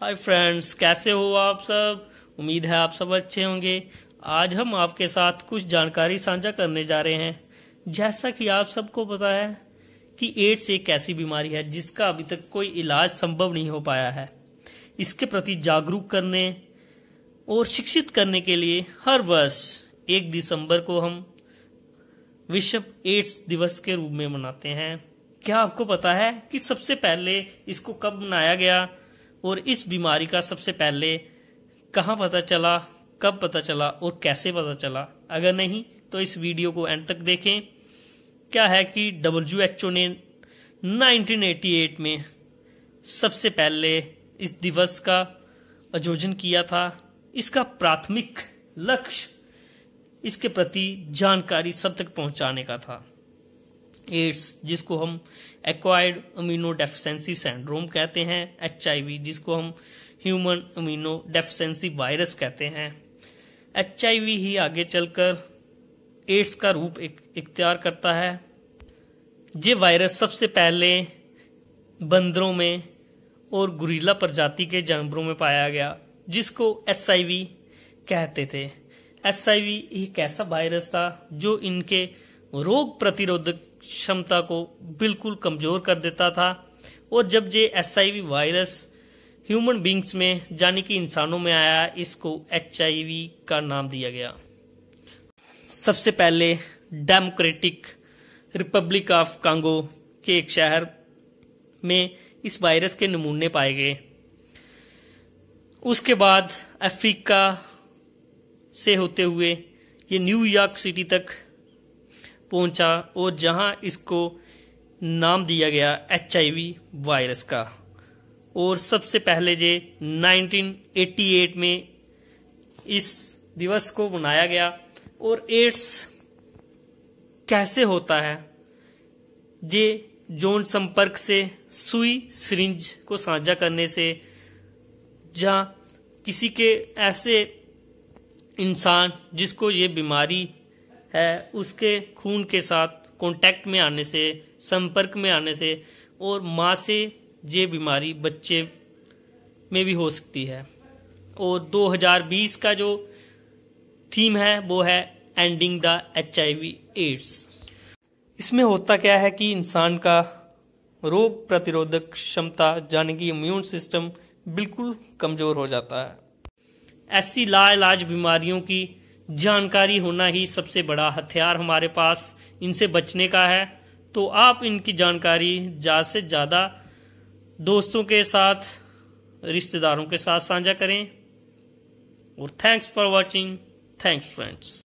hi friends कैसे हो आप सब उम्मीद है आप सब अच्छे होंगे आज हम आपके साथ कुछ जानकारी साझा करने जा रहे हैं जैसा कि आप सबको पता है कि एड्स एक ऐसी बीमारी है जिसका अभी तक कोई इलाज संभव नहीं हो पाया है इसके प्रति जागरूक करने और शिक्षित करने के लिए हर वर्ष एक दिसंबर को हम विश्व एड्स दिवस के रूप में मनाते हैं क्या आपको पता है कि सबसे पहले इसको कब मनाया गया और इस बीमारी का सबसे पहले कहाँ पता चला कब पता चला और कैसे पता चला अगर नहीं तो इस वीडियो को एंड तक देखें क्या है कि डब्ल्यू एच ओ ने 1988 में सबसे पहले इस दिवस का आयोजन किया था इसका प्राथमिक लक्ष्य इसके प्रति जानकारी सब तक पहुंचाने का था एड्स जिसको हम एक्वायर्ड अमीनो डेफिशेंसी सैंड्रोम कहते हैं एच जिसको हम ह्यूमन अमीनो डेफिशेंसी वायरस कहते हैं एच ही आगे चलकर एड्स का रूप इख्तियार करता है ये वायरस सबसे पहले बंदरों में और गुरीला प्रजाति के जानवरों में पाया गया जिसको एस कहते थे एस एक ऐसा वायरस था जो इनके रोग प्रतिरोधक क्षमता को बिल्कुल कमजोर कर देता था और जब ये एस वायरस ह्यूमन बींग्स में जाने कि इंसानों में आया इसको एच का नाम दिया गया सबसे पहले डेमोक्रेटिक रिपब्लिक ऑफ कांगो के एक शहर में इस वायरस के नमूने पाए गए उसके बाद अफ्रीका से होते हुए ये न्यूयॉर्क सिटी तक पहुंचा और जहां इसको नाम दिया गया एच वायरस का और सबसे पहले जे 1988 में इस दिवस को मनाया गया और एड्स कैसे होता है जे जौन संपर्क से सुई सरिंज को साझा करने से या किसी के ऐसे इंसान जिसको ये बीमारी है उसके खून के साथ कांटेक्ट में आने से संपर्क में आने से और माँ से ये बीमारी बच्चे में भी हो सकती है और 2020 का जो थीम है वो है एंडिंग द एच एड्स इसमें होता क्या है कि इंसान का रोग प्रतिरोधक क्षमता यानी कि इम्यून सिस्टम बिल्कुल कमज़ोर हो जाता है ऐसी लाइलाज बीमारियों की जानकारी होना ही सबसे बड़ा हथियार हमारे पास इनसे बचने का है तो आप इनकी जानकारी ज़्यादा से ज़्यादा दोस्तों के साथ रिश्तेदारों के साथ साझा करें और thanks for watching thanks friends